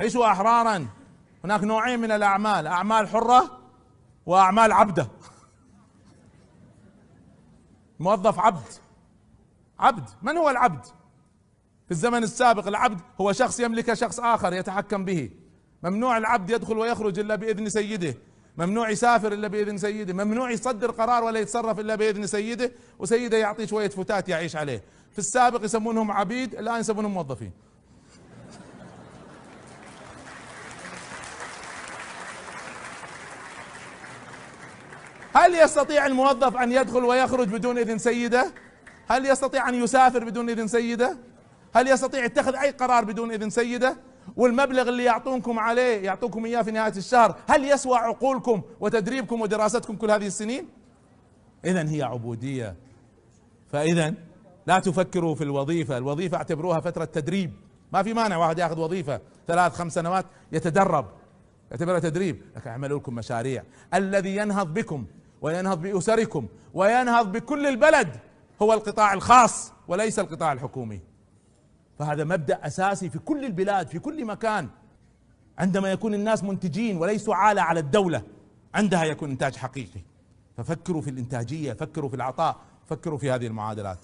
عيشوا احرارا هناك نوعين من الاعمال اعمال حره واعمال عبده موظف عبد عبد من هو العبد في الزمن السابق العبد هو شخص يملك شخص اخر يتحكم به ممنوع العبد يدخل ويخرج الا باذن سيده ممنوع يسافر الا باذن سيده ممنوع يصدر قرار ولا يتصرف الا باذن سيده وسيده يعطيه شويه فتات يعيش عليه في السابق يسمونهم عبيد الان يسمونهم موظفين هل يستطيع الموظف ان يدخل ويخرج بدون اذن سيده هل يستطيع ان يسافر بدون اذن سيده هل يستطيع اتخذ اي قرار بدون اذن سيده والمبلغ اللي يعطونكم عليه يعطوكم اياه في نهايه الشهر هل يسوى عقولكم وتدريبكم ودراستكم كل هذه السنين اذا هي عبوديه فاذا لا تفكروا في الوظيفه الوظيفه اعتبروها فتره تدريب ما في مانع واحد ياخذ وظيفه ثلاث خمس سنوات يتدرب اعتبرها تدريب لكن اعملوا لكم مشاريع الذي ينهض بكم وينهض بأسركم وينهض بكل البلد هو القطاع الخاص وليس القطاع الحكومي فهذا مبدأ أساسي في كل البلاد في كل مكان عندما يكون الناس منتجين وليسوا عالة على الدولة عندها يكون إنتاج حقيقي ففكروا في الإنتاجية فكروا في العطاء فكروا في هذه المعادلات